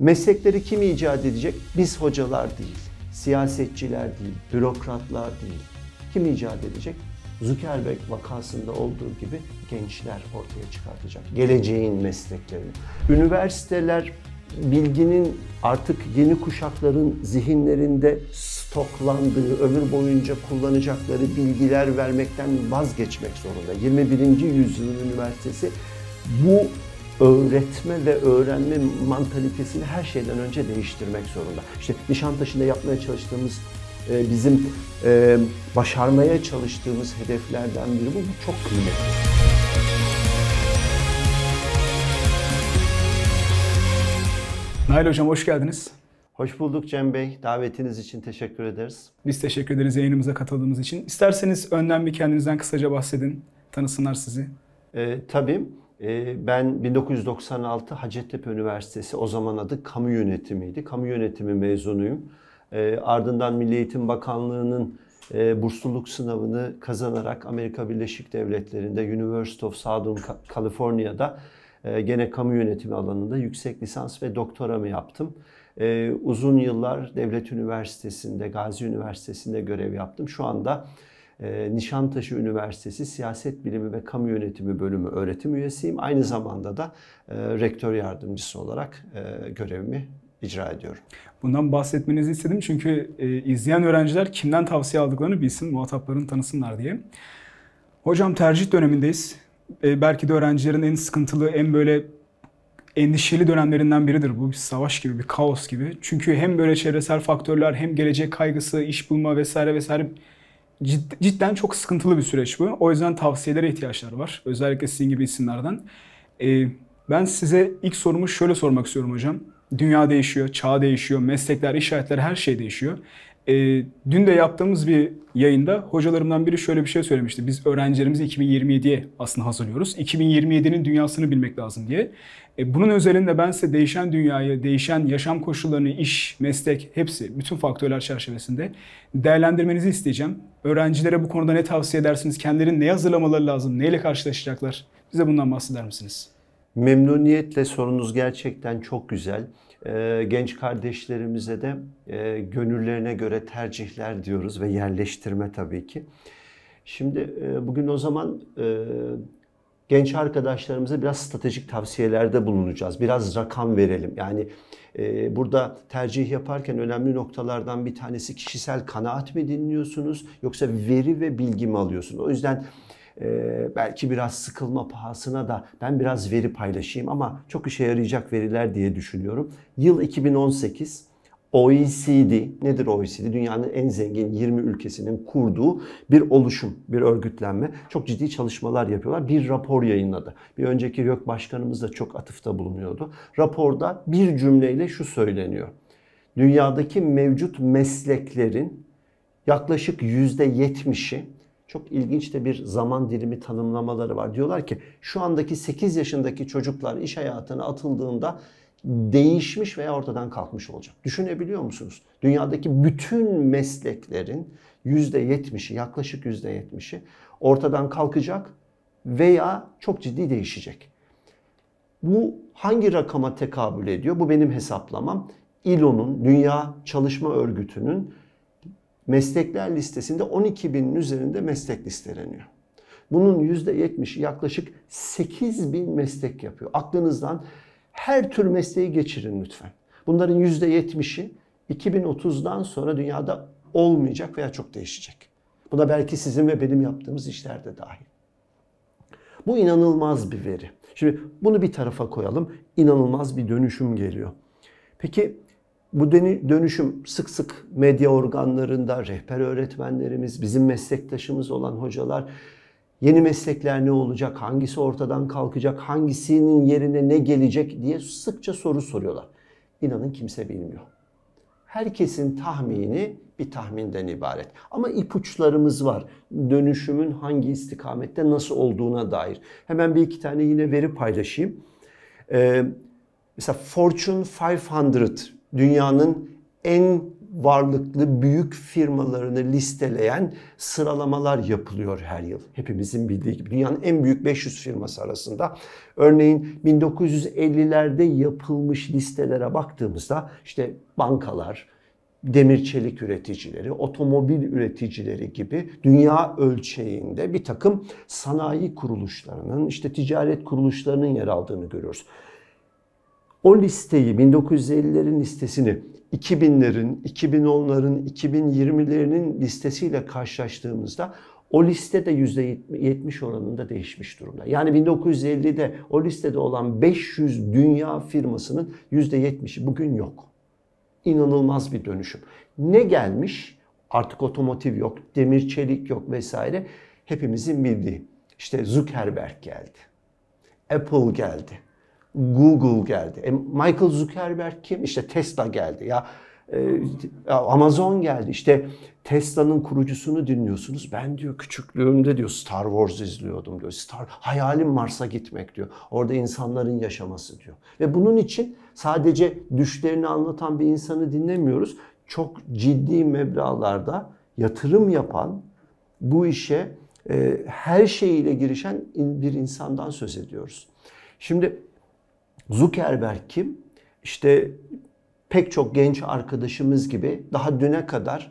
Meslekleri kim icat edecek? Biz hocalar değil, siyasetçiler değil, bürokratlar değil. Kim icat edecek? Zuckerberg vakasında olduğu gibi gençler ortaya çıkartacak. Geleceğin mesleklerini. Üniversiteler bilginin artık yeni kuşakların zihinlerinde stoklandığı, ömür boyunca kullanacakları bilgiler vermekten vazgeçmek zorunda. 21. yüzyılın üniversitesi bu öğretme ve öğrenme mantalitesini her şeyden önce değiştirmek zorunda. İşte Nişantaşı'nda yapmaya çalıştığımız, e, bizim e, başarmaya çalıştığımız hedeflerden biri bu. Bu çok kıymetli. Nail Hocam hoş geldiniz. Hoş bulduk Cem Bey. Davetiniz için teşekkür ederiz. Biz teşekkür ederiz yayınımıza katıldığınız için. İsterseniz önden bir kendinizden kısaca bahsedin. Tanısınlar sizi. E, tabii. Ee, ben 1996 Hacettepe Üniversitesi o zaman adı kamu yönetimiydi. Kamu yönetimi mezunuyum. Ee, ardından Milli Eğitim Bakanlığı'nın e, bursluluk sınavını kazanarak Amerika Birleşik Devletleri'nde University of Southern California'da e, gene kamu yönetimi alanında yüksek lisans ve doktoramı yaptım. E, uzun yıllar Devlet Üniversitesi'nde, Gazi Üniversitesi'nde görev yaptım. Şu anda ee, Nişantaşı Üniversitesi Siyaset Bilimi ve Kamu Yönetimi Bölümü öğretim üyesiyim. Aynı zamanda da e, rektör yardımcısı olarak e, görevimi icra ediyorum. Bundan bahsetmenizi istedim çünkü e, izleyen öğrenciler kimden tavsiye aldıklarını bilsin, muhataplarını tanısınlar diye. Hocam tercih dönemindeyiz. Belki de öğrencilerin en sıkıntılı, en böyle endişeli dönemlerinden biridir bu. Bir savaş gibi, bir kaos gibi. Çünkü hem böyle çevresel faktörler hem gelecek kaygısı, iş bulma vesaire vesaire cidden çok sıkıntılı bir süreç bu. O yüzden tavsiyelere ihtiyaçlar var. Özellikle sizin gibi isimlerden. Ee, ben size ilk sorumu şöyle sormak istiyorum hocam. Dünya değişiyor, çağ değişiyor, meslekler, iş hayatları her şey değişiyor. E, dün de yaptığımız bir yayında hocalarımdan biri şöyle bir şey söylemişti. Biz öğrencilerimizi 2027'ye aslında hazırlıyoruz. 2027'nin dünyasını bilmek lazım diye. E, bunun özelinde ben size değişen dünyayı, değişen yaşam koşullarını, iş, meslek hepsi bütün faktörler çerçevesinde değerlendirmenizi isteyeceğim. Öğrencilere bu konuda ne tavsiye edersiniz? Kendilerini ne hazırlamaları lazım? Neyle karşılaşacaklar? Bize bundan bahseder misiniz? Memnuniyetle sorunuz gerçekten çok güzel. Ee, genç kardeşlerimize de e, gönüllerine göre tercihler diyoruz ve yerleştirme tabii ki. Şimdi e, bugün o zaman e, genç arkadaşlarımıza biraz stratejik tavsiyelerde bulunacağız. Biraz rakam verelim. Yani burada tercih yaparken önemli noktalardan bir tanesi kişisel kanaat mi dinliyorsunuz yoksa veri ve bilgi mi alıyorsunuz? O yüzden e, belki biraz sıkılma pahasına da ben biraz veri paylaşayım ama çok işe yarayacak veriler diye düşünüyorum. Yıl 2018 OECD e nedir OECD? Dünyanın en zengin 20 ülkesinin kurduğu bir oluşum, bir örgütlenme. Çok ciddi çalışmalar yapıyorlar. Bir rapor yayınladı. Bir önceki YÖK başkanımız da çok atıfta bulunuyordu. Raporda bir cümleyle şu söyleniyor. Dünyadaki mevcut mesleklerin yaklaşık %70'i çok ilginç de bir zaman dilimi tanımlamaları var. Diyorlar ki şu andaki 8 yaşındaki çocuklar iş hayatına atıldığında değişmiş veya ortadan kalkmış olacak. Düşünebiliyor musunuz? Dünyadaki bütün mesleklerin %70'i, yaklaşık %70'i ortadan kalkacak veya çok ciddi değişecek. Bu hangi rakama tekabül ediyor? Bu benim hesaplamam. ILO'nun, Dünya Çalışma Örgütü'nün meslekler listesinde 12 binin üzerinde meslek listeleniyor. Bunun %70'i yaklaşık 8 bin meslek yapıyor. Aklınızdan her tür mesleği geçirin lütfen. Bunların %70'i 2030'dan sonra dünyada olmayacak veya çok değişecek. Bu da belki sizin ve benim yaptığımız işlerde dahil. Bu inanılmaz bir veri. Şimdi bunu bir tarafa koyalım. İnanılmaz bir dönüşüm geliyor. Peki bu dönüşüm sık sık medya organlarında rehber öğretmenlerimiz, bizim meslektaşımız olan hocalar yeni meslekler ne olacak, hangisi ortadan kalkacak, hangisinin yerine ne gelecek diye sıkça soru soruyorlar. İnanın kimse bilmiyor. Herkesin tahmini bir tahminden ibaret. Ama ipuçlarımız var. Dönüşümün hangi istikamette nasıl olduğuna dair. Hemen bir iki tane yine veri paylaşayım. Ee, mesela Fortune 500 dünyanın en varlıklı büyük firmalarını listeleyen sıralamalar yapılıyor her yıl. Hepimizin bildiği gibi dünyanın en büyük 500 firması arasında. Örneğin 1950'lerde yapılmış listelere baktığımızda işte bankalar, demir çelik üreticileri, otomobil üreticileri gibi dünya ölçeğinde bir takım sanayi kuruluşlarının, işte ticaret kuruluşlarının yer aldığını görüyoruz. O listeyi 1950'lerin listesini 2000'lerin, 2010'ların, 2020'lerinin listesiyle karşılaştığımızda o liste listede %70 oranında değişmiş durumda. Yani 1950'de o listede olan 500 dünya firmasının %70'i bugün yok. İnanılmaz bir dönüşüm. Ne gelmiş? Artık otomotiv yok, demir çelik yok vesaire. Hepimizin bildiği. İşte Zuckerberg geldi. Apple geldi. Google geldi. E, Michael Zuckerberg kim? İşte Tesla geldi. E, ya Amazon geldi. İşte Tesla'nın kurucusunu dinliyorsunuz. Ben diyor küçüklüğümde diyor Star Wars izliyordum diyor. Star hayalim Mars'a gitmek diyor. Orada insanların yaşaması diyor. Ve bunun için sadece düşlerini anlatan bir insanı dinlemiyoruz. Çok ciddi meblalarda yatırım yapan bu işe e, her şeyiyle girişen bir insandan söz ediyoruz. Şimdi Zuckerberg kim? İşte pek çok genç arkadaşımız gibi daha düne kadar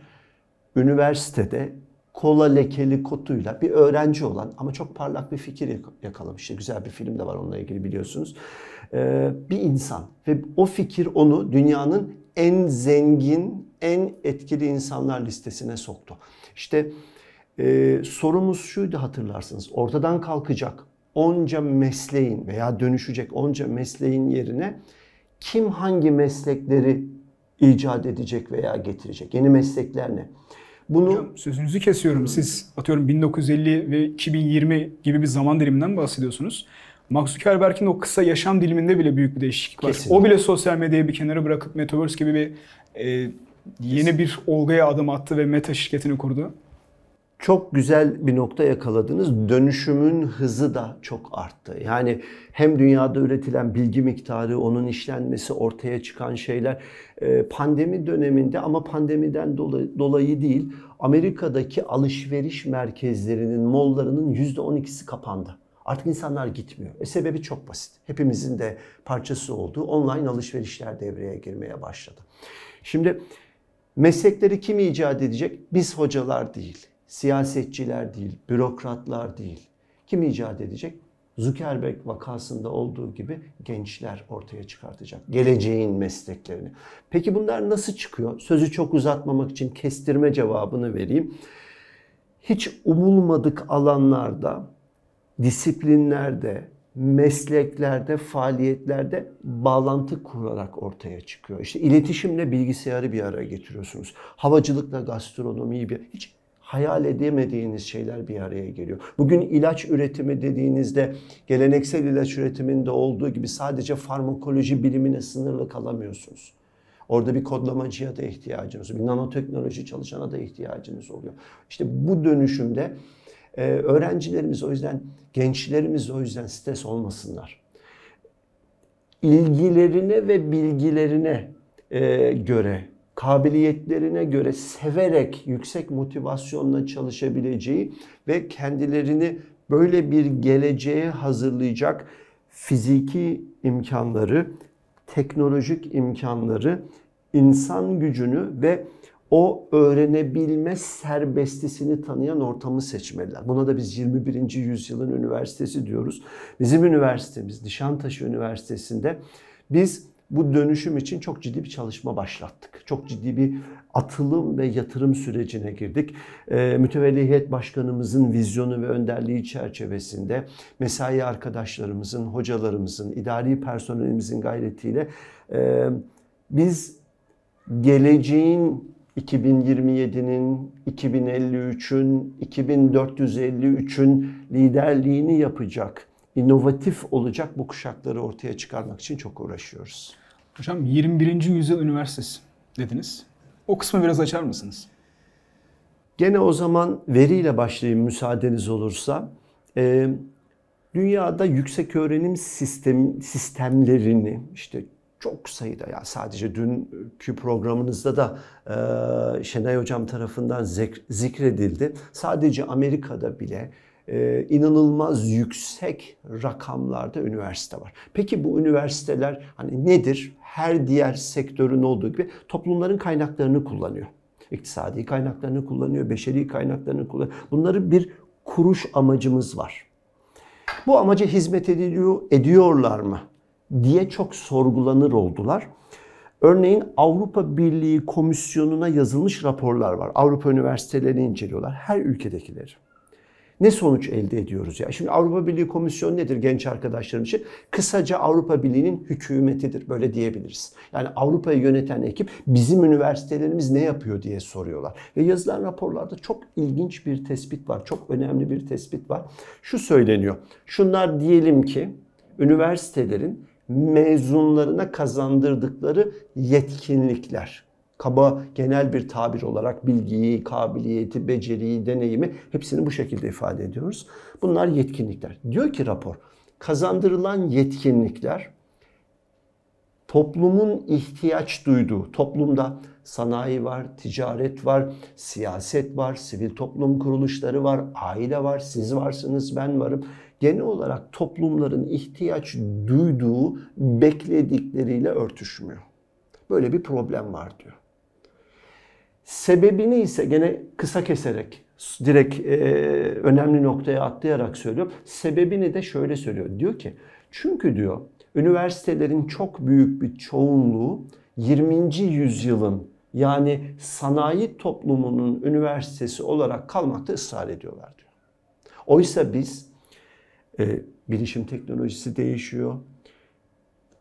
üniversitede kola lekeli kotuyla bir öğrenci olan ama çok parlak bir fikir yakalamıştı. Güzel bir film de var onunla ilgili biliyorsunuz. Ee, bir insan ve o fikir onu dünyanın en zengin, en etkili insanlar listesine soktu. İşte e, sorumuz şuydu hatırlarsınız. Ortadan kalkacak onca mesleğin veya dönüşecek onca mesleğin yerine kim hangi meslekleri icat edecek veya getirecek? Yeni meslekler ne? Bunu Hocam, sözünüzü kesiyorum. Siz atıyorum 1950 ve 2020 gibi bir zaman diliminden bahsediyorsunuz. Max Zuckerberg'in o kısa yaşam diliminde bile büyük bir değişiklik var. Kesinlikle. O bile sosyal medyayı bir kenara bırakıp Metaverse gibi bir e, yeni Kesinlikle. bir olgaya adım attı ve Meta şirketini kurdu çok güzel bir nokta yakaladınız. Dönüşümün hızı da çok arttı. Yani hem dünyada üretilen bilgi miktarı, onun işlenmesi, ortaya çıkan şeyler e, pandemi döneminde ama pandemiden dolayı, dolayı değil Amerika'daki alışveriş merkezlerinin, mollarının %12'si kapandı. Artık insanlar gitmiyor. E sebebi çok basit. Hepimizin de parçası olduğu online alışverişler devreye girmeye başladı. Şimdi meslekleri kim icat edecek? Biz hocalar değil siyasetçiler değil, bürokratlar değil. Kim icat edecek? Zuckerberg vakasında olduğu gibi gençler ortaya çıkartacak. Geleceğin mesleklerini. Peki bunlar nasıl çıkıyor? Sözü çok uzatmamak için kestirme cevabını vereyim. Hiç umulmadık alanlarda, disiplinlerde, mesleklerde, faaliyetlerde bağlantı kurarak ortaya çıkıyor. İşte iletişimle bilgisayarı bir araya getiriyorsunuz. Havacılıkla gastronomiyi bir hiç hayal edemediğiniz şeyler bir araya geliyor. Bugün ilaç üretimi dediğinizde geleneksel ilaç üretiminde olduğu gibi sadece farmakoloji bilimine sınırlı kalamıyorsunuz. Orada bir kodlamacıya da ihtiyacınız, bir nanoteknoloji çalışana da ihtiyacınız oluyor. İşte bu dönüşümde e, öğrencilerimiz o yüzden, gençlerimiz o yüzden stres olmasınlar. İlgilerine ve bilgilerine e, göre kabiliyetlerine göre severek yüksek motivasyonla çalışabileceği ve kendilerini böyle bir geleceğe hazırlayacak fiziki imkanları, teknolojik imkanları, insan gücünü ve o öğrenebilme serbestisini tanıyan ortamı seçmeliler. Buna da biz 21. yüzyılın üniversitesi diyoruz. Bizim üniversitemiz Nişantaşı Üniversitesi'nde biz bu dönüşüm için çok ciddi bir çalışma başlattık. Çok ciddi bir atılım ve yatırım sürecine girdik. E, ee, Mütevelli Başkanımızın vizyonu ve önderliği çerçevesinde mesai arkadaşlarımızın, hocalarımızın, idari personelimizin gayretiyle e, biz geleceğin 2027'nin, 2053'ün, 2453'ün liderliğini yapacak inovatif olacak bu kuşakları ortaya çıkarmak için çok uğraşıyoruz. Hocam 21. yüzyıl üniversitesi dediniz. O kısmı biraz açar mısınız? Gene o zaman veriyle başlayayım müsaadeniz olursa. Ee, dünyada yüksek öğrenim sistem, sistemlerini işte çok sayıda ya sadece dünkü programınızda da e, Şenay Hocam tarafından zikredildi. Sadece Amerika'da bile ee, inanılmaz yüksek rakamlarda üniversite var. Peki bu üniversiteler hani nedir? Her diğer sektörün olduğu gibi toplumların kaynaklarını kullanıyor. İktisadi kaynaklarını kullanıyor, beşeri kaynaklarını kullanıyor. Bunları bir kuruş amacımız var. Bu amaca hizmet ediliyor, ediyorlar mı diye çok sorgulanır oldular. Örneğin Avrupa Birliği Komisyonu'na yazılmış raporlar var. Avrupa üniversitelerini inceliyorlar. Her ülkedekileri ne sonuç elde ediyoruz ya? Şimdi Avrupa Birliği Komisyonu nedir genç arkadaşlarım için? Kısaca Avrupa Birliği'nin hükümetidir böyle diyebiliriz. Yani Avrupa'yı yöneten ekip bizim üniversitelerimiz ne yapıyor diye soruyorlar. Ve yazılan raporlarda çok ilginç bir tespit var. Çok önemli bir tespit var. Şu söyleniyor. Şunlar diyelim ki üniversitelerin mezunlarına kazandırdıkları yetkinlikler kaba genel bir tabir olarak bilgiyi, kabiliyeti, beceriyi, deneyimi hepsini bu şekilde ifade ediyoruz. Bunlar yetkinlikler. Diyor ki rapor kazandırılan yetkinlikler toplumun ihtiyaç duyduğu, toplumda sanayi var, ticaret var, siyaset var, sivil toplum kuruluşları var, aile var, siz varsınız, ben varım. Genel olarak toplumların ihtiyaç duyduğu bekledikleriyle örtüşmüyor. Böyle bir problem var diyor. Sebebini ise gene kısa keserek direkt e, önemli noktaya atlayarak söylüyorum. Sebebini de şöyle söylüyor. Diyor ki çünkü diyor üniversitelerin çok büyük bir çoğunluğu 20. yüzyılın yani sanayi toplumunun üniversitesi olarak kalmakta ısrar ediyorlar diyor. Oysa biz e, bilişim teknolojisi değişiyor,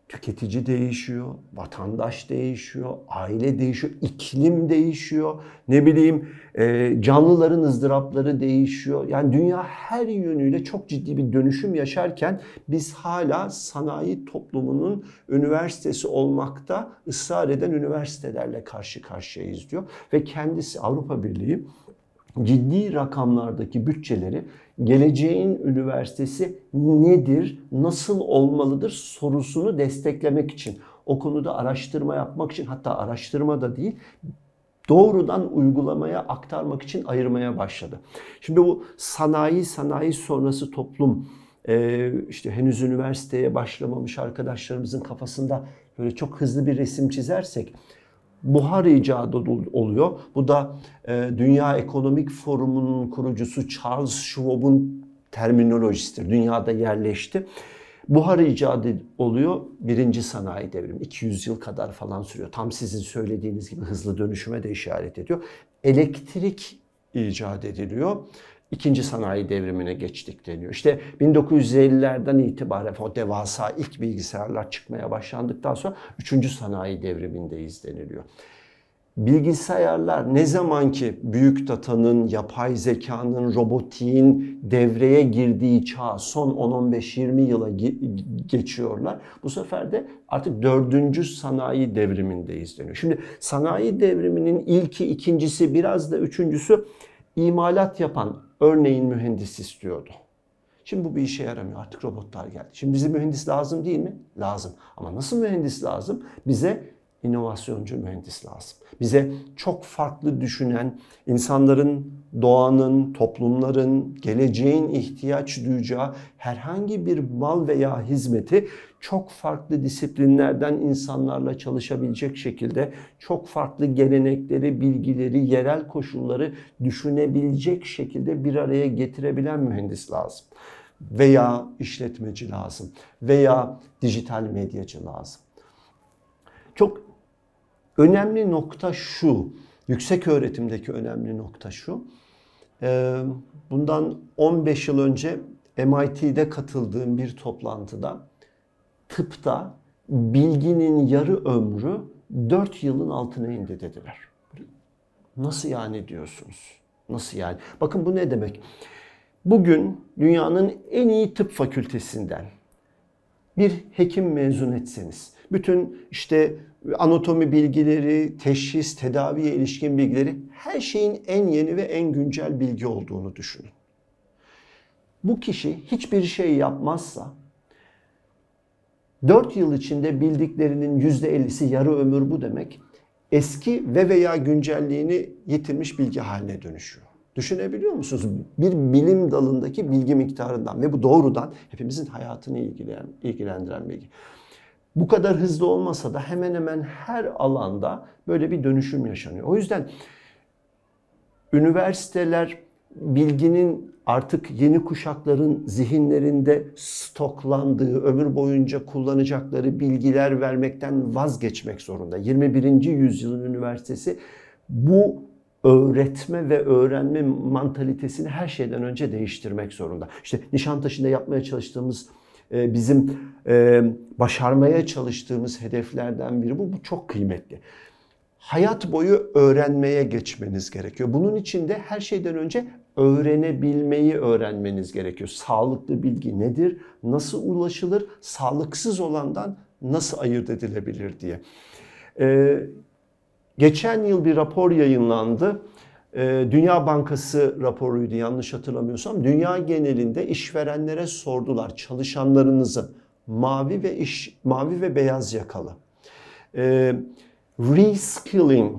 Tüketici değişiyor, vatandaş değişiyor, aile değişiyor, iklim değişiyor. Ne bileyim e, canlıların ızdırapları değişiyor. Yani dünya her yönüyle çok ciddi bir dönüşüm yaşarken biz hala sanayi toplumunun üniversitesi olmakta ısrar eden üniversitelerle karşı karşıyayız diyor. Ve kendisi Avrupa Birliği ciddi rakamlardaki bütçeleri geleceğin üniversitesi nedir, nasıl olmalıdır sorusunu desteklemek için, o konuda araştırma yapmak için hatta araştırma da değil, doğrudan uygulamaya aktarmak için ayırmaya başladı. Şimdi bu sanayi, sanayi sonrası toplum, e, işte henüz üniversiteye başlamamış arkadaşlarımızın kafasında böyle çok hızlı bir resim çizersek buhar icadı oluyor. Bu da e, Dünya Ekonomik Forumu'nun kurucusu Charles Schwab'un terminolojisidir. Dünyada yerleşti. Buhar icadı oluyor birinci sanayi devrimi. 200 yıl kadar falan sürüyor. Tam sizin söylediğiniz gibi hızlı dönüşüme de işaret ediyor. Elektrik icat ediliyor ikinci sanayi devrimine geçtik deniyor. İşte 1950'lerden itibaren o devasa ilk bilgisayarlar çıkmaya başlandıktan sonra üçüncü sanayi devrimindeyiz deniliyor. Bilgisayarlar ne zaman ki büyük datanın, yapay zekanın, robotiğin devreye girdiği çağ son 10-15-20 yıla geçiyorlar. Bu sefer de artık dördüncü sanayi devrimindeyiz deniyor. Şimdi sanayi devriminin ilki, ikincisi biraz da üçüncüsü imalat yapan örneğin mühendis istiyordu. Şimdi bu bir işe yaramıyor. Artık robotlar geldi. Şimdi bize mühendis lazım değil mi? Lazım. Ama nasıl mühendis lazım? Bize inovasyoncu mühendis lazım. Bize çok farklı düşünen, insanların, doğanın, toplumların, geleceğin ihtiyaç duyacağı herhangi bir mal veya hizmeti çok farklı disiplinlerden insanlarla çalışabilecek şekilde çok farklı gelenekleri, bilgileri, yerel koşulları düşünebilecek şekilde bir araya getirebilen mühendis lazım. Veya işletmeci lazım veya dijital medyacı lazım. Çok Önemli nokta şu, yüksek öğretimdeki önemli nokta şu. Ee, bundan 15 yıl önce MIT'de katıldığım bir toplantıda tıpta bilginin yarı ömrü 4 yılın altına indi dediler. Nasıl yani diyorsunuz? Nasıl yani? Bakın bu ne demek? Bugün dünyanın en iyi tıp fakültesinden bir hekim mezun etseniz bütün işte anatomi bilgileri, teşhis, tedaviye ilişkin bilgileri her şeyin en yeni ve en güncel bilgi olduğunu düşünün. Bu kişi hiçbir şey yapmazsa 4 yıl içinde bildiklerinin %50'si yarı ömür bu demek. Eski ve veya güncelliğini yitirmiş bilgi haline dönüşüyor. Düşünebiliyor musunuz? Bir bilim dalındaki bilgi miktarından ve bu doğrudan hepimizin hayatını ilgilen, ilgilendiren bilgi bu kadar hızlı olmasa da hemen hemen her alanda böyle bir dönüşüm yaşanıyor. O yüzden üniversiteler bilginin artık yeni kuşakların zihinlerinde stoklandığı, ömür boyunca kullanacakları bilgiler vermekten vazgeçmek zorunda. 21. yüzyılın üniversitesi bu öğretme ve öğrenme mantalitesini her şeyden önce değiştirmek zorunda. İşte Nişantaşı'nda yapmaya çalıştığımız ee, bizim e, başarmaya çalıştığımız hedeflerden biri bu. Bu çok kıymetli. Hayat boyu öğrenmeye geçmeniz gerekiyor. Bunun için de her şeyden önce öğrenebilmeyi öğrenmeniz gerekiyor. Sağlıklı bilgi nedir? Nasıl ulaşılır? Sağlıksız olandan nasıl ayırt edilebilir diye. Ee, geçen yıl bir rapor yayınlandı. Ee, Dünya Bankası raporuydu yanlış hatırlamıyorsam. Dünya genelinde işverenlere sordular çalışanlarınızı mavi ve iş mavi ve beyaz yakalı. E, reskilling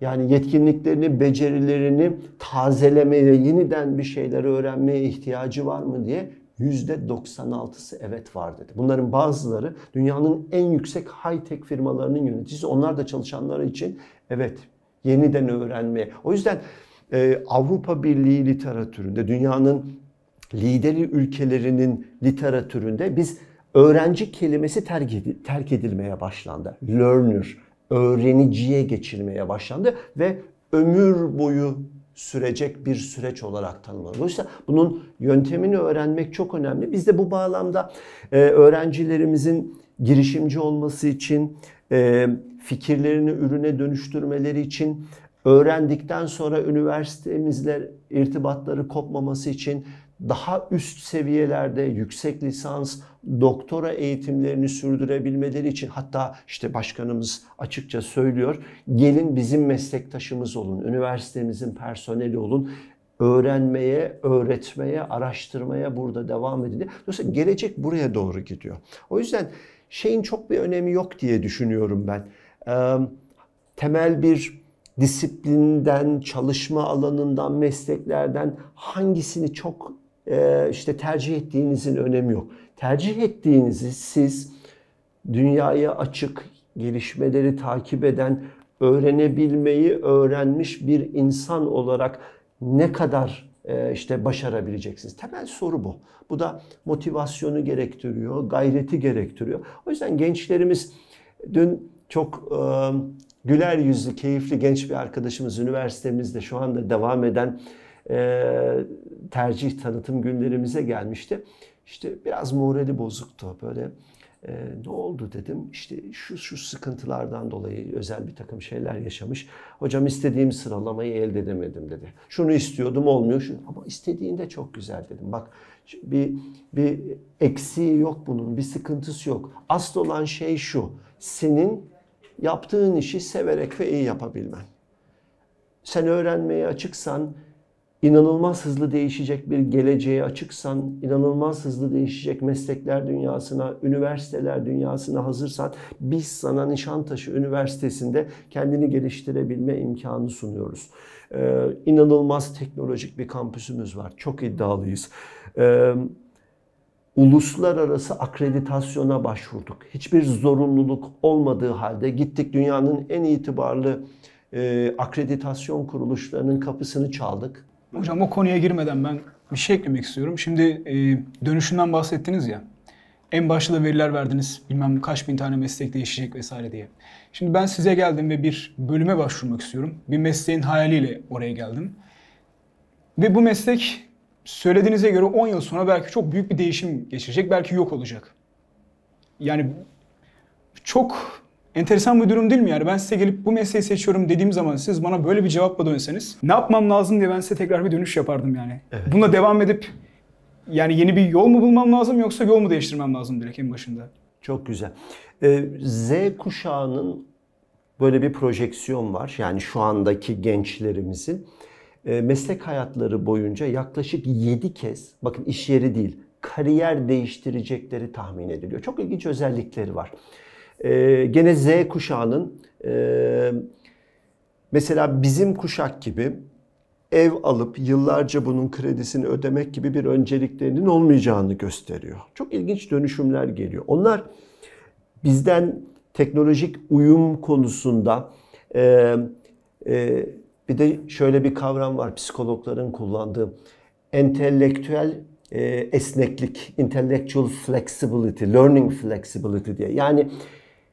yani yetkinliklerini, becerilerini tazelemeye, yeniden bir şeyleri öğrenmeye ihtiyacı var mı diye %96'sı evet var dedi. Bunların bazıları dünyanın en yüksek high-tech firmalarının yöneticisi. Onlar da çalışanları için evet yeniden öğrenmeye. O yüzden e, Avrupa Birliği literatüründe, dünyanın lideri ülkelerinin literatüründe biz öğrenci kelimesi terk, edil terk edilmeye başlandı. Learner, öğreniciye geçilmeye başlandı ve ömür boyu sürecek bir süreç olarak tanımlanıyor. Dolayısıyla bunun yöntemini öğrenmek çok önemli. Biz de bu bağlamda e, öğrencilerimizin girişimci olması için e, fikirlerini ürüne dönüştürmeleri için öğrendikten sonra üniversitemizle irtibatları kopmaması için daha üst seviyelerde yüksek lisans, doktora eğitimlerini sürdürebilmeleri için hatta işte başkanımız açıkça söylüyor. Gelin bizim meslektaşımız olun, üniversitemizin personeli olun. Öğrenmeye, öğretmeye, araştırmaya burada devam edin. Dolayısıyla gelecek buraya doğru gidiyor. O yüzden şeyin çok bir önemi yok diye düşünüyorum ben e, temel bir disiplinden, çalışma alanından, mesleklerden hangisini çok e, işte tercih ettiğinizin önemi yok. Tercih ettiğinizi siz dünyaya açık, gelişmeleri takip eden, öğrenebilmeyi öğrenmiş bir insan olarak ne kadar e, işte başarabileceksiniz? Temel soru bu. Bu da motivasyonu gerektiriyor, gayreti gerektiriyor. O yüzden gençlerimiz dün çok e, güler yüzlü, keyifli genç bir arkadaşımız üniversitemizde şu anda devam eden e, tercih tanıtım günlerimize gelmişti. İşte biraz morali bozuktu. Böyle e, ne oldu dedim. İşte şu şu sıkıntılardan dolayı özel bir takım şeyler yaşamış. Hocam istediğim sıralamayı elde edemedim dedi. Şunu istiyordum olmuyor. Şunu. Ama istediğinde çok güzel dedim. Bak bir, bir eksiği yok bunun, bir sıkıntısı yok. Asıl olan şey şu. Senin yaptığın işi severek ve iyi yapabilmen. Sen öğrenmeye açıksan, inanılmaz hızlı değişecek bir geleceğe açıksan, inanılmaz hızlı değişecek meslekler dünyasına, üniversiteler dünyasına hazırsan biz sana Nişantaşı Üniversitesi'nde kendini geliştirebilme imkanı sunuyoruz. Ee, inanılmaz teknolojik bir kampüsümüz var. Çok iddialıyız. Ee, uluslararası akreditasyona başvurduk. Hiçbir zorunluluk olmadığı halde gittik dünyanın en itibarlı e, akreditasyon kuruluşlarının kapısını çaldık. Hocam o konuya girmeden ben bir şey eklemek istiyorum. Şimdi e, dönüşümden bahsettiniz ya. En başta da veriler verdiniz. Bilmem kaç bin tane meslek değişecek vesaire diye. Şimdi ben size geldim ve bir bölüme başvurmak istiyorum. Bir mesleğin hayaliyle oraya geldim. Ve bu meslek söylediğinize göre 10 yıl sonra belki çok büyük bir değişim geçirecek. Belki yok olacak. Yani çok enteresan bir durum değil mi yani? Ben size gelip bu mesleği seçiyorum dediğim zaman siz bana böyle bir cevapla dönseniz ne yapmam lazım diye ben size tekrar bir dönüş yapardım yani. Evet. Buna devam edip yani yeni bir yol mu bulmam lazım yoksa yol mu değiştirmem lazım direkt en başında? Çok güzel. Ee, Z kuşağının böyle bir projeksiyon var. Yani şu andaki gençlerimizin. E, meslek hayatları boyunca yaklaşık 7 kez bakın iş yeri değil kariyer değiştirecekleri tahmin ediliyor. Çok ilginç özellikleri var. Ee, gene Z kuşağının e, mesela bizim kuşak gibi ev alıp yıllarca bunun kredisini ödemek gibi bir önceliklerinin olmayacağını gösteriyor. Çok ilginç dönüşümler geliyor. Onlar bizden teknolojik uyum konusunda e, e, bir de şöyle bir kavram var psikologların kullandığı. Entelektüel e, esneklik, intellectual flexibility, learning flexibility diye. Yani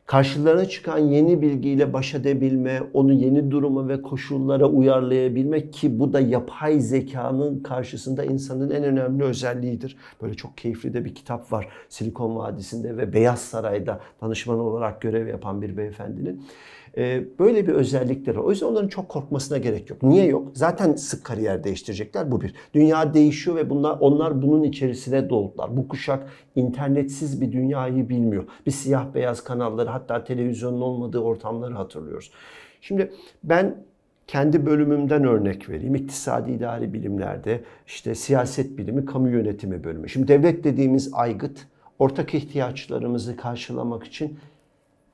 karşılarına çıkan yeni bilgiyle baş edebilme, onu yeni duruma ve koşullara uyarlayabilmek ki bu da yapay zekanın karşısında insanın en önemli özelliğidir. Böyle çok keyifli de bir kitap var Silikon Vadisi'nde ve Beyaz Saray'da danışman olarak görev yapan bir beyefendinin. Ee, böyle bir özellikleri var. O yüzden onların çok korkmasına gerek yok. Niye yok? Zaten sık kariyer değiştirecekler bu bir. Dünya değişiyor ve bunlar onlar bunun içerisine doğdular. Bu kuşak internetsiz bir dünyayı bilmiyor. Bir siyah beyaz kanalları hatta televizyonun olmadığı ortamları hatırlıyoruz. Şimdi ben kendi bölümümden örnek vereyim. İktisadi idari bilimlerde işte siyaset bilimi, kamu yönetimi bölümü. Şimdi devlet dediğimiz aygıt ortak ihtiyaçlarımızı karşılamak için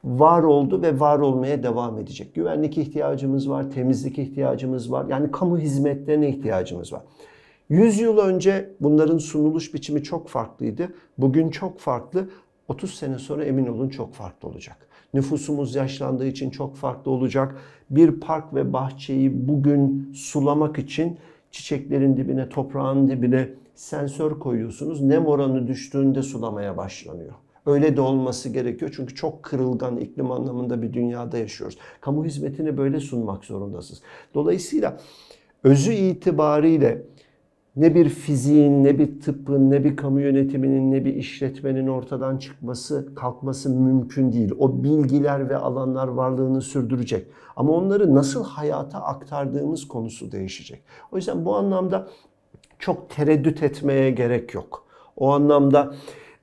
var oldu ve var olmaya devam edecek. Güvenlik ihtiyacımız var, temizlik ihtiyacımız var. Yani kamu hizmetlerine ihtiyacımız var. 100 yıl önce bunların sunuluş biçimi çok farklıydı. Bugün çok farklı. 30 sene sonra emin olun çok farklı olacak. Nüfusumuz yaşlandığı için çok farklı olacak. Bir park ve bahçeyi bugün sulamak için çiçeklerin dibine, toprağın dibine sensör koyuyorsunuz. Nem oranı düştüğünde sulamaya başlanıyor. Öyle de olması gerekiyor çünkü çok kırılgan iklim anlamında bir dünyada yaşıyoruz. Kamu hizmetini böyle sunmak zorundasınız. Dolayısıyla özü itibariyle ne bir fiziğin, ne bir tıbbın, ne bir kamu yönetiminin, ne bir işletmenin ortadan çıkması, kalkması mümkün değil. O bilgiler ve alanlar varlığını sürdürecek. Ama onları nasıl hayata aktardığımız konusu değişecek. O yüzden bu anlamda çok tereddüt etmeye gerek yok. O anlamda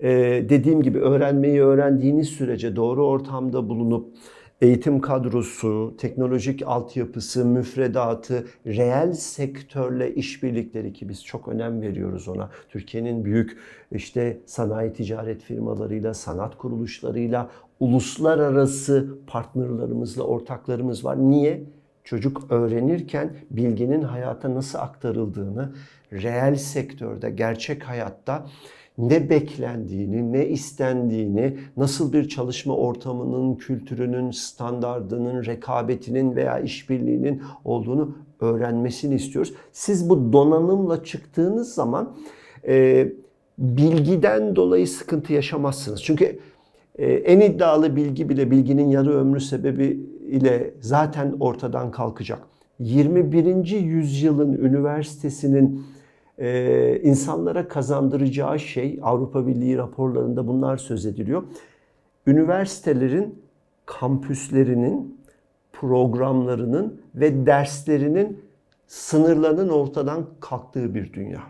ee, dediğim gibi öğrenmeyi öğrendiğiniz sürece doğru ortamda bulunup eğitim kadrosu, teknolojik altyapısı, müfredatı, reel sektörle işbirlikleri ki biz çok önem veriyoruz ona. Türkiye'nin büyük işte sanayi ticaret firmalarıyla, sanat kuruluşlarıyla, uluslararası partnerlarımızla, ortaklarımız var. Niye? Çocuk öğrenirken bilginin hayata nasıl aktarıldığını, reel sektörde, gerçek hayatta ne beklendiğini, ne istendiğini, nasıl bir çalışma ortamının, kültürünün, standardının, rekabetinin veya işbirliğinin olduğunu öğrenmesini istiyoruz. Siz bu donanımla çıktığınız zaman e, bilgiden dolayı sıkıntı yaşamazsınız. Çünkü e, en iddialı bilgi bile bilginin yarı ömrü sebebi ile zaten ortadan kalkacak. 21. yüzyılın üniversitesinin e, insanlara kazandıracağı şey Avrupa Birliği raporlarında bunlar söz ediliyor. Üniversitelerin kampüslerinin programlarının ve derslerinin sınırlarının ortadan kalktığı bir dünya.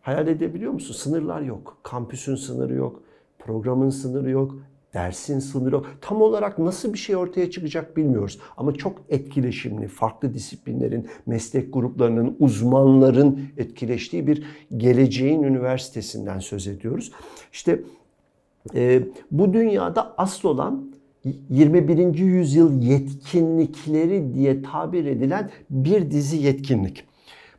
Hayal edebiliyor musun? Sınırlar yok. Kampüsün sınırı yok. Programın sınırı yok dersin sınırı tam olarak nasıl bir şey ortaya çıkacak bilmiyoruz. Ama çok etkileşimli, farklı disiplinlerin, meslek gruplarının, uzmanların etkileştiği bir geleceğin üniversitesinden söz ediyoruz. İşte e, bu dünyada asıl olan 21. yüzyıl yetkinlikleri diye tabir edilen bir dizi yetkinlik.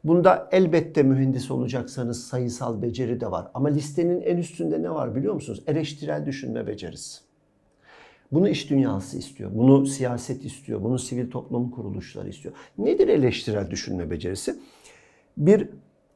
Bunda elbette mühendis olacaksanız sayısal beceri de var. Ama listenin en üstünde ne var biliyor musunuz? Eleştirel düşünme becerisi. Bunu iş dünyası istiyor, bunu siyaset istiyor, bunu sivil toplum kuruluşları istiyor. Nedir eleştirel düşünme becerisi? Bir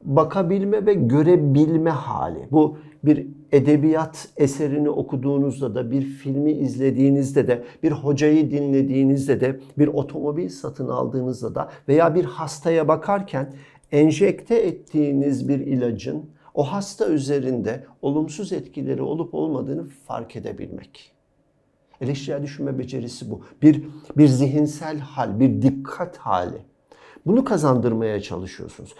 bakabilme ve görebilme hali. Bu bir edebiyat eserini okuduğunuzda da, bir filmi izlediğinizde de, bir hocayı dinlediğinizde de, bir otomobil satın aldığınızda da veya bir hastaya bakarken enjekte ettiğiniz bir ilacın o hasta üzerinde olumsuz etkileri olup olmadığını fark edebilmek. Eleştirel düşünme becerisi bu. Bir, bir zihinsel hal, bir dikkat hali. Bunu kazandırmaya çalışıyorsunuz.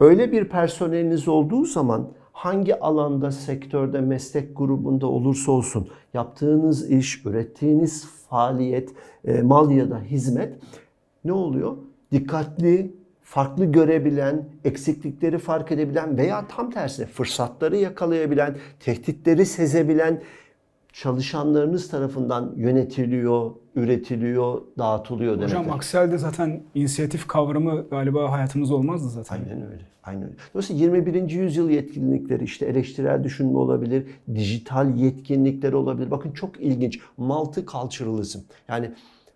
Öyle bir personeliniz olduğu zaman hangi alanda, sektörde, meslek grubunda olursa olsun yaptığınız iş, ürettiğiniz faaliyet, e, mal ya da hizmet ne oluyor? Dikkatli, farklı görebilen, eksiklikleri fark edebilen veya tam tersine fırsatları yakalayabilen, tehditleri sezebilen, çalışanlarınız tarafından yönetiliyor, üretiliyor, dağıtılıyor demek. Hocam Aksel'de zaten inisiyatif kavramı galiba hayatımız olmazdı zaten. Aynen öyle. Aynen öyle. Dolayısıyla 21. yüzyıl yetkinlikleri işte eleştirel düşünme olabilir, dijital yetkinlikler olabilir. Bakın çok ilginç. Multiculturalism. Yani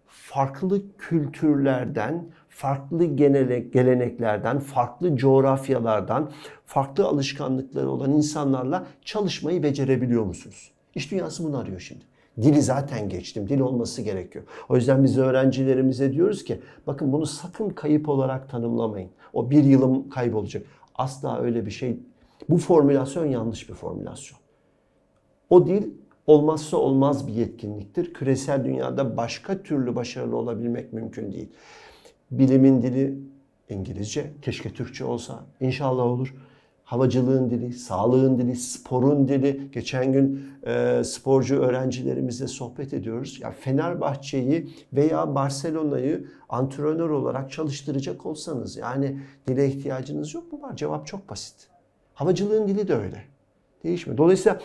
farklı kültürlerden, farklı geleneklerden, farklı coğrafyalardan, farklı alışkanlıkları olan insanlarla çalışmayı becerebiliyor musunuz? İş dünyası bunu arıyor şimdi. Dili zaten geçtim. Dil olması gerekiyor. O yüzden biz öğrencilerimize diyoruz ki bakın bunu sakın kayıp olarak tanımlamayın. O bir yılım kaybolacak. Asla öyle bir şey. Bu formülasyon yanlış bir formülasyon. O dil olmazsa olmaz bir yetkinliktir. Küresel dünyada başka türlü başarılı olabilmek mümkün değil. Bilimin dili İngilizce, keşke Türkçe olsa, İnşallah olur havacılığın dili, sağlığın dili, sporun dili. Geçen gün e, sporcu öğrencilerimizle sohbet ediyoruz. Ya Fenerbahçe'yi veya Barcelona'yı antrenör olarak çalıştıracak olsanız yani dile ihtiyacınız yok mu var? Cevap çok basit. Havacılığın dili de öyle. Değişme. Dolayısıyla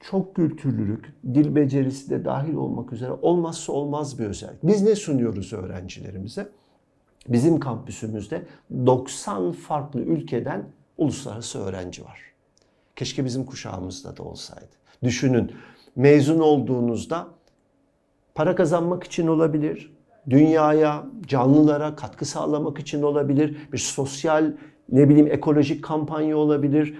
çok kültürlülük, dil becerisi de dahil olmak üzere olmazsa olmaz bir özellik. Biz ne sunuyoruz öğrencilerimize? Bizim kampüsümüzde 90 farklı ülkeden uluslararası öğrenci var. Keşke bizim kuşağımızda da olsaydı. Düşünün mezun olduğunuzda para kazanmak için olabilir, dünyaya, canlılara katkı sağlamak için olabilir, bir sosyal ne bileyim ekolojik kampanya olabilir,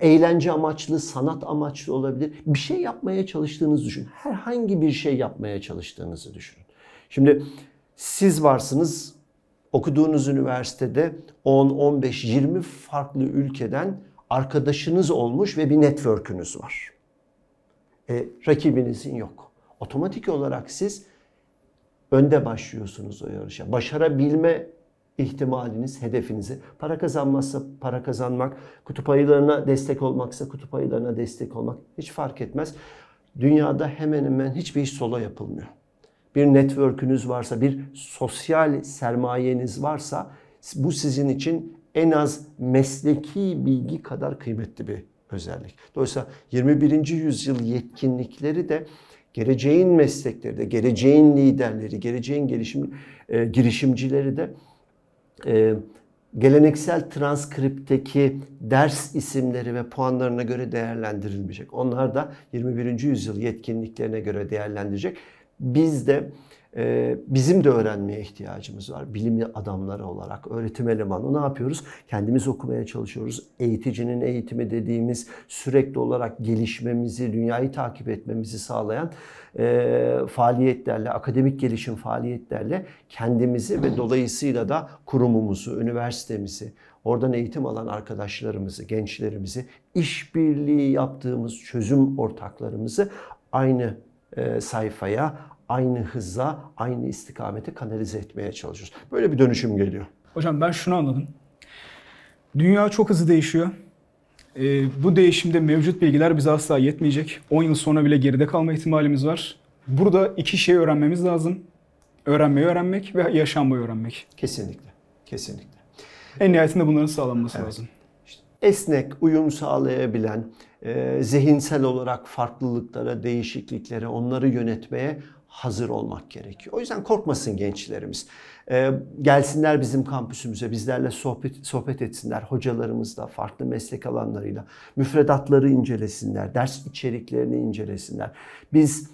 eğlence amaçlı, sanat amaçlı olabilir. Bir şey yapmaya çalıştığınızı düşünün. Herhangi bir şey yapmaya çalıştığınızı düşünün. Şimdi siz varsınız, okuduğunuz üniversitede 10, 15, 20 farklı ülkeden arkadaşınız olmuş ve bir network'ünüz var. E, rakibinizin yok. Otomatik olarak siz önde başlıyorsunuz o yarışa. Başarabilme ihtimaliniz, hedefinizi. Para kazanmazsa para kazanmak, kutup ayılarına destek olmaksa kutup ayılarına destek olmak hiç fark etmez. Dünyada hemen hemen hiçbir iş sola yapılmıyor bir network'ünüz varsa, bir sosyal sermayeniz varsa bu sizin için en az mesleki bilgi kadar kıymetli bir özellik. Dolayısıyla 21. yüzyıl yetkinlikleri de geleceğin meslekleri de, geleceğin liderleri, geleceğin gelişim, e, girişimcileri de e, geleneksel transkriptteki ders isimleri ve puanlarına göre değerlendirilmeyecek. Onlar da 21. yüzyıl yetkinliklerine göre değerlendirecek biz de e, bizim de öğrenmeye ihtiyacımız var. bilim adamları olarak öğretim elemanı ne yapıyoruz? Kendimiz okumaya çalışıyoruz. Eğiticinin eğitimi dediğimiz sürekli olarak gelişmemizi, dünyayı takip etmemizi sağlayan e, faaliyetlerle, akademik gelişim faaliyetlerle kendimizi ve dolayısıyla da kurumumuzu, üniversitemizi, oradan eğitim alan arkadaşlarımızı, gençlerimizi, işbirliği yaptığımız çözüm ortaklarımızı aynı e, sayfaya aynı hıza, aynı istikamete kanalize etmeye çalışıyoruz. Böyle bir dönüşüm geliyor. Hocam ben şunu anladım. Dünya çok hızlı değişiyor. Ee, bu değişimde mevcut bilgiler bize asla yetmeyecek. 10 yıl sonra bile geride kalma ihtimalimiz var. Burada iki şey öğrenmemiz lazım. Öğrenmeyi öğrenmek ve yaşanmayı öğrenmek. Kesinlikle. Kesinlikle. En nihayetinde bunların sağlanması evet. lazım. esnek, uyum sağlayabilen, e, zihinsel olarak farklılıklara, değişikliklere, onları yönetmeye hazır olmak gerekiyor. O yüzden korkmasın gençlerimiz. Ee, gelsinler bizim kampüsümüze, bizlerle sohbet, sohbet etsinler, hocalarımızla, farklı meslek alanlarıyla, müfredatları incelesinler, ders içeriklerini incelesinler. Biz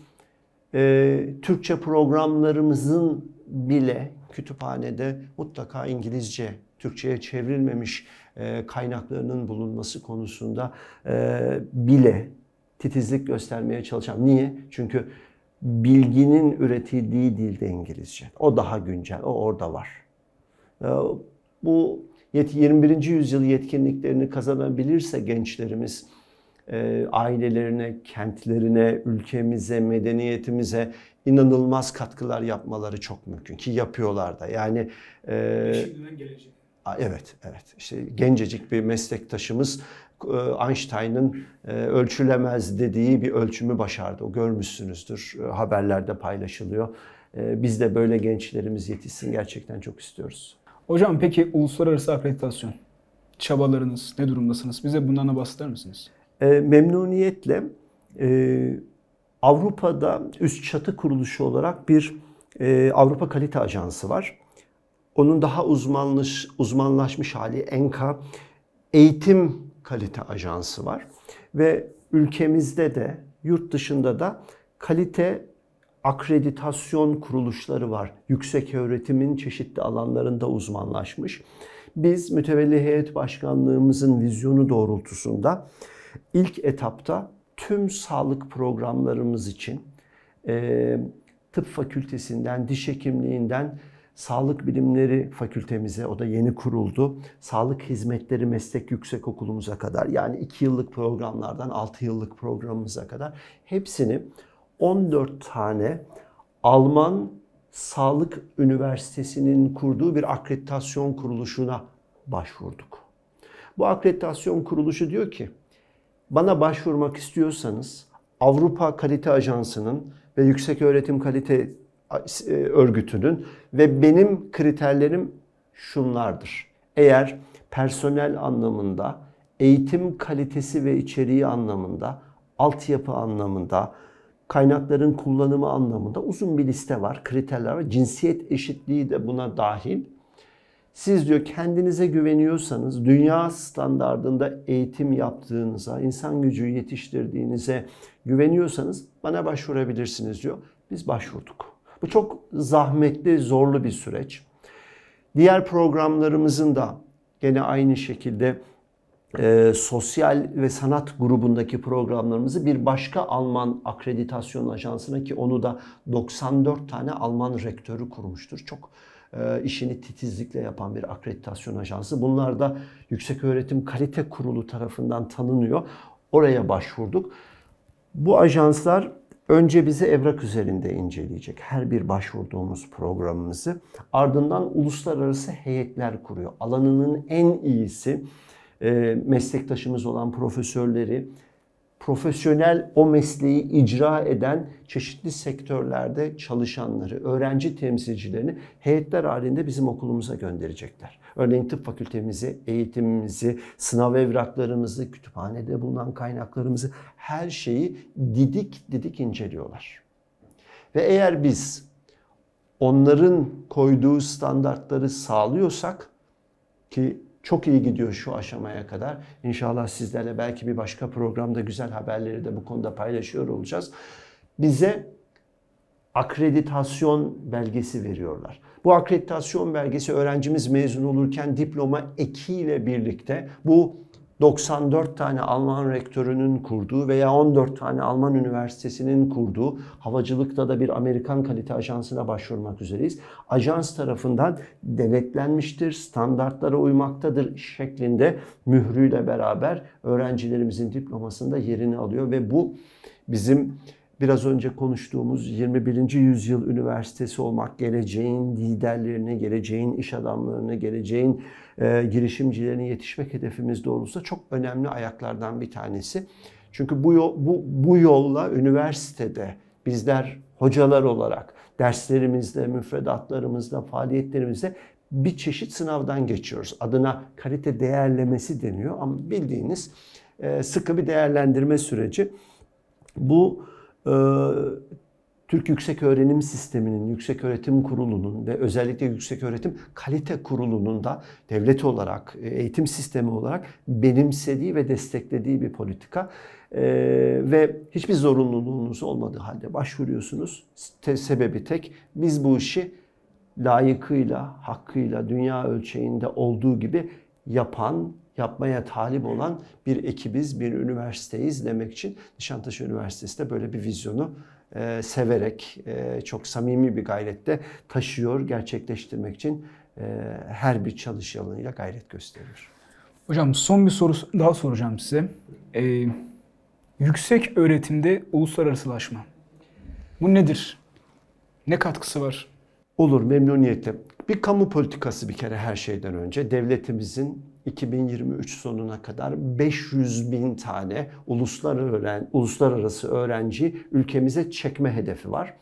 e, Türkçe programlarımızın bile kütüphanede mutlaka İngilizce, Türkçe'ye çevrilmemiş e, kaynaklarının bulunması konusunda e, bile titizlik göstermeye çalışacağım. Niye? Çünkü bilginin üretildiği dilde İngilizce. O daha güncel, o orada var. Ee, bu 21. yüzyıl yetkinliklerini kazanabilirse gençlerimiz e, ailelerine, kentlerine, ülkemize, medeniyetimize inanılmaz katkılar yapmaları çok mümkün ki yapıyorlar da. Yani e, gelecek. Evet, evet. İşte gencecik bir meslektaşımız e, Einstein'ın e, ölçülemez dediği bir ölçümü başardı. O görmüşsünüzdür. E, haberlerde paylaşılıyor. Biz de böyle gençlerimiz yetişsin gerçekten çok istiyoruz. Hocam peki uluslararası akreditasyon çabalarınız ne durumdasınız? Bize bundan bahseder misiniz? E, memnuniyetle e, Avrupa'da üst çatı kuruluşu olarak bir e, Avrupa Kalite Ajansı var. Onun daha uzmanlaş, uzmanlaşmış hali Enka Eğitim Kalite Ajansı var. Ve ülkemizde de yurt dışında da kalite akreditasyon kuruluşları var. Yüksek öğretimin çeşitli alanlarında uzmanlaşmış. Biz mütevelli heyet başkanlığımızın vizyonu doğrultusunda ilk etapta tüm sağlık programlarımız için e, tıp fakültesinden, diş hekimliğinden, Sağlık Bilimleri Fakültemize, o da yeni kuruldu. Sağlık Hizmetleri Meslek Yüksek Okulumuza kadar yani 2 yıllık programlardan 6 yıllık programımıza kadar hepsini 14 tane Alman Sağlık Üniversitesi'nin kurduğu bir akreditasyon kuruluşuna başvurduk. Bu akreditasyon kuruluşu diyor ki bana başvurmak istiyorsanız Avrupa Kalite Ajansı'nın ve Yüksek Öğretim Kalite e, örgütünün ve benim kriterlerim şunlardır. Eğer personel anlamında, eğitim kalitesi ve içeriği anlamında, altyapı anlamında, kaynakların kullanımı anlamında uzun bir liste var, kriterler var. Cinsiyet eşitliği de buna dahil. Siz diyor kendinize güveniyorsanız, dünya standardında eğitim yaptığınıza, insan gücü yetiştirdiğinize güveniyorsanız bana başvurabilirsiniz diyor. Biz başvurduk. Bu çok zahmetli, zorlu bir süreç. Diğer programlarımızın da gene aynı şekilde e, sosyal ve sanat grubundaki programlarımızı bir başka Alman akreditasyon ajansına ki onu da 94 tane Alman rektörü kurmuştur. Çok e, işini titizlikle yapan bir akreditasyon ajansı. Bunlar da Yükseköğretim Kalite Kurulu tarafından tanınıyor. Oraya başvurduk. Bu ajanslar Önce bizi evrak üzerinde inceleyecek her bir başvurduğumuz programımızı. Ardından uluslararası heyetler kuruyor. Alanının en iyisi, e, meslektaşımız olan profesörleri profesyonel o mesleği icra eden çeşitli sektörlerde çalışanları, öğrenci temsilcilerini heyetler halinde bizim okulumuza gönderecekler. Örneğin tıp fakültemizi, eğitimimizi, sınav evraklarımızı, kütüphanede bulunan kaynaklarımızı her şeyi didik didik inceliyorlar. Ve eğer biz onların koyduğu standartları sağlıyorsak ki çok iyi gidiyor şu aşamaya kadar. İnşallah sizlerle belki bir başka programda güzel haberleri de bu konuda paylaşıyor olacağız. Bize akreditasyon belgesi veriyorlar. Bu akreditasyon belgesi öğrencimiz mezun olurken diploma ekiyle birlikte bu 94 tane Alman rektörünün kurduğu veya 14 tane Alman üniversitesinin kurduğu havacılıkta da bir Amerikan kalite ajansına başvurmak üzereyiz. Ajans tarafından devletlenmiştir, standartlara uymaktadır şeklinde mührüyle beraber öğrencilerimizin diplomasında yerini alıyor ve bu bizim biraz önce konuştuğumuz 21. yüzyıl üniversitesi olmak, geleceğin liderlerini, geleceğin iş adamlarını, geleceğin e, girişimcilerini yetişmek hedefimiz doğrultusunda çok önemli ayaklardan bir tanesi. Çünkü bu, yol, bu, bu yolla üniversitede bizler hocalar olarak derslerimizde, müfredatlarımızda, faaliyetlerimizde bir çeşit sınavdan geçiyoruz. Adına kalite değerlemesi deniyor ama bildiğiniz e, sıkı bir değerlendirme süreci. Bu ee, Türk Yüksek Öğrenim Sistemi'nin, Yüksek Öğretim Kurulu'nun ve özellikle Yüksek Öğretim Kalite Kurulu'nun da devlet olarak, e, eğitim sistemi olarak benimsediği ve desteklediği bir politika. Ee, ve hiçbir zorunluluğunuz olmadığı halde başvuruyorsunuz. Te sebebi tek, biz bu işi layıkıyla, hakkıyla, dünya ölçeğinde olduğu gibi yapan yapmaya talip olan bir ekibiz, bir üniversiteyiz demek için Nişantaşı Üniversitesi de böyle bir vizyonu e, severek e, çok samimi bir gayrette taşıyor, gerçekleştirmek için e, her bir çalış gayret gösteriyor. Hocam son bir soru daha soracağım size. Ee, yüksek öğretimde uluslararasılaşma. Bu nedir? Ne katkısı var? Olur memnuniyetle. Bir kamu politikası bir kere her şeyden önce devletimizin 2023 sonuna kadar 500 bin tane uluslararası, öğrenci ülkemize çekme hedefi var.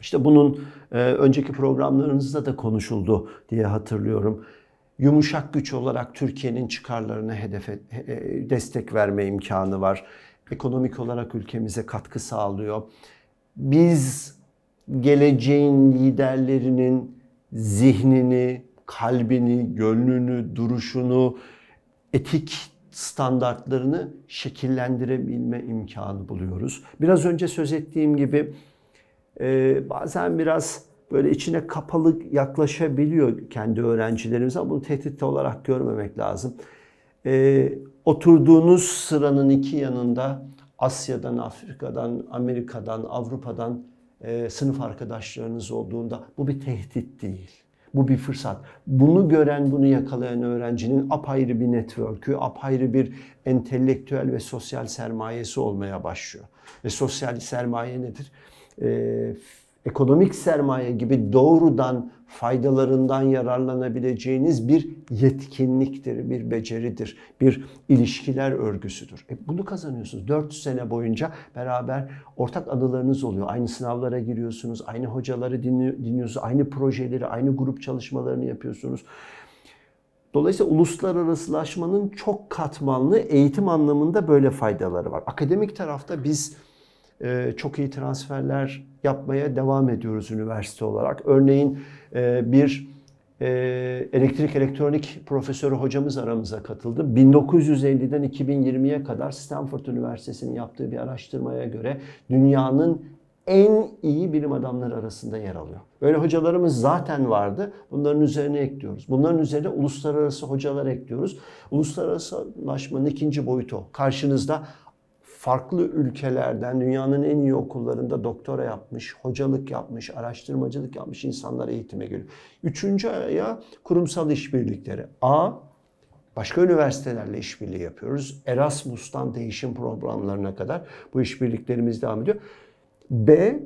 İşte bunun e, önceki programlarınızda da konuşuldu diye hatırlıyorum. Yumuşak güç olarak Türkiye'nin çıkarlarına hedef e, e, destek verme imkanı var. Ekonomik olarak ülkemize katkı sağlıyor. Biz geleceğin liderlerinin zihnini, kalbini, gönlünü, duruşunu, etik standartlarını şekillendirebilme imkanı buluyoruz. Biraz önce söz ettiğim gibi e, bazen biraz böyle içine kapalı yaklaşabiliyor kendi öğrencilerimiz ama bunu tehdit olarak görmemek lazım. E, oturduğunuz sıranın iki yanında Asya'dan, Afrika'dan, Amerika'dan, Avrupa'dan e, sınıf arkadaşlarınız olduğunda bu bir tehdit değil. Bu bir fırsat. Bunu gören, bunu yakalayan öğrencinin apayrı bir network'ü, apayrı bir entelektüel ve sosyal sermayesi olmaya başlıyor. Ve sosyal sermaye nedir? E, ekonomik sermaye gibi doğrudan faydalarından yararlanabileceğiniz bir yetkinliktir, bir beceridir, bir ilişkiler örgüsüdür. E bunu kazanıyorsunuz. 400 sene boyunca beraber ortak anılarınız oluyor. Aynı sınavlara giriyorsunuz, aynı hocaları dinliyorsunuz, aynı projeleri, aynı grup çalışmalarını yapıyorsunuz. Dolayısıyla uluslararasılaşmanın çok katmanlı eğitim anlamında böyle faydaları var. Akademik tarafta biz ee, çok iyi transferler yapmaya devam ediyoruz üniversite olarak. Örneğin e, bir e, elektrik elektronik profesörü hocamız aramıza katıldı. 1950'den 2020'ye kadar Stanford Üniversitesi'nin yaptığı bir araştırmaya göre dünyanın en iyi bilim adamları arasında yer alıyor. Böyle hocalarımız zaten vardı. Bunların üzerine ekliyoruz. Bunların üzerine uluslararası hocalar ekliyoruz. Uluslararasılaşmanın ikinci boyutu o. Karşınızda farklı ülkelerden dünyanın en iyi okullarında doktora yapmış, hocalık yapmış, araştırmacılık yapmış insanlar eğitime geliyor. Üçüncü aya kurumsal işbirlikleri. A, başka üniversitelerle işbirliği yapıyoruz. Erasmus'tan değişim programlarına kadar bu işbirliklerimiz devam ediyor. B,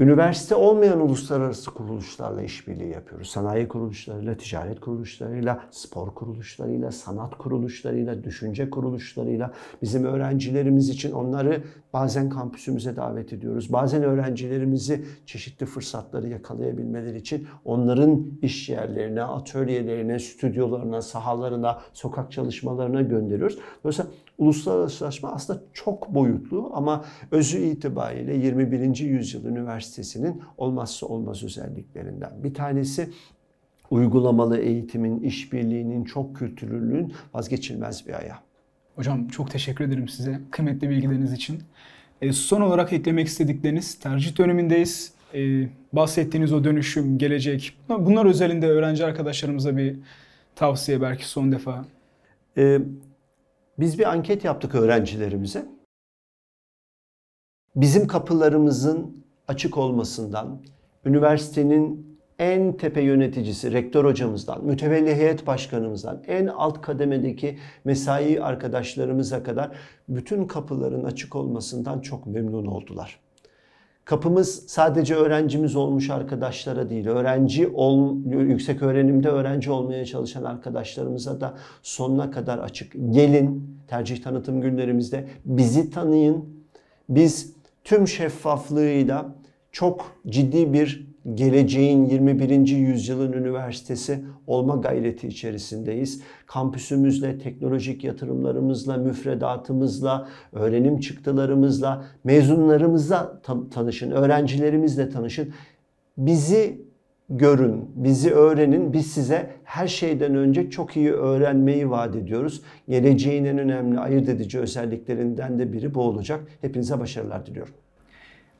Üniversite olmayan uluslararası kuruluşlarla işbirliği yapıyoruz. Sanayi kuruluşlarıyla, ticaret kuruluşlarıyla, spor kuruluşlarıyla, sanat kuruluşlarıyla, düşünce kuruluşlarıyla bizim öğrencilerimiz için onları bazen kampüsümüze davet ediyoruz. Bazen öğrencilerimizi çeşitli fırsatları yakalayabilmeleri için onların iş yerlerine, atölyelerine, stüdyolarına, sahalarına, sokak çalışmalarına gönderiyoruz. Dolayısıyla uluslararasılaşma aslında çok boyutlu ama özü itibariyle 21. yüzyıl üniversite Üniversitesi'nin olmazsa olmaz özelliklerinden. Bir tanesi uygulamalı eğitimin, işbirliğinin, çok kültürlülüğün vazgeçilmez bir ayağı. Hocam çok teşekkür ederim size kıymetli bilgileriniz için. E, son olarak eklemek istedikleriniz, tercih dönemindeyiz. E, bahsettiğiniz o dönüşüm, gelecek. Bunlar özelinde öğrenci arkadaşlarımıza bir tavsiye belki son defa. E, biz bir anket yaptık öğrencilerimize. Bizim kapılarımızın açık olmasından, üniversitenin en tepe yöneticisi, rektör hocamızdan, mütevelli heyet başkanımızdan, en alt kademedeki mesai arkadaşlarımıza kadar bütün kapıların açık olmasından çok memnun oldular. Kapımız sadece öğrencimiz olmuş arkadaşlara değil, öğrenci ol, yüksek öğrenimde öğrenci olmaya çalışan arkadaşlarımıza da sonuna kadar açık. Gelin tercih tanıtım günlerimizde bizi tanıyın. Biz tüm şeffaflığıyla çok ciddi bir geleceğin 21. yüzyılın üniversitesi olma gayreti içerisindeyiz. Kampüsümüzle, teknolojik yatırımlarımızla, müfredatımızla, öğrenim çıktılarımızla, mezunlarımızla tanışın, öğrencilerimizle tanışın. Bizi görün, bizi öğrenin. Biz size her şeyden önce çok iyi öğrenmeyi vaat ediyoruz. Geleceğin en önemli ayırt edici özelliklerinden de biri bu olacak. Hepinize başarılar diliyorum.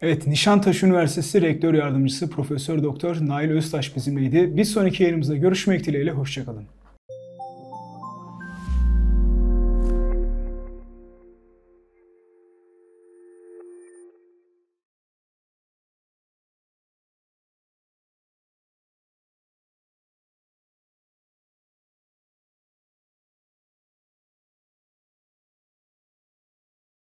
Evet, Nişantaşı Üniversitesi Rektör Yardımcısı Profesör Doktor Nail Öztaş bizimleydi. Bir sonraki yayınımızda görüşmek dileğiyle, hoşçakalın.